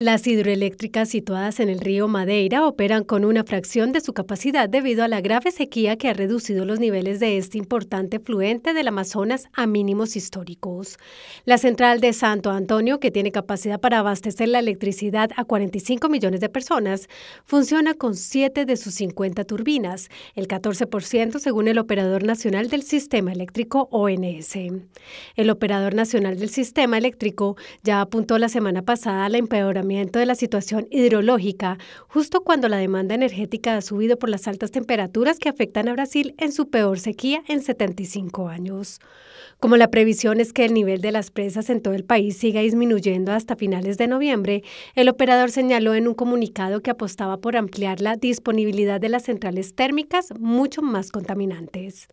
Las hidroeléctricas situadas en el río Madeira operan con una fracción de su capacidad debido a la grave sequía que ha reducido los niveles de este importante fluente del Amazonas a mínimos históricos. La central de Santo Antonio, que tiene capacidad para abastecer la electricidad a 45 millones de personas, funciona con 7 de sus 50 turbinas, el 14% según el Operador Nacional del Sistema Eléctrico ONS. El Operador Nacional del Sistema Eléctrico ya apuntó la semana pasada a la empeoramiento de la situación hidrológica, justo cuando la demanda energética ha subido por las altas temperaturas que afectan a Brasil en su peor sequía en 75 años. Como la previsión es que el nivel de las presas en todo el país siga disminuyendo hasta finales de noviembre, el operador señaló en un comunicado que apostaba por ampliar la disponibilidad de las centrales térmicas mucho más contaminantes.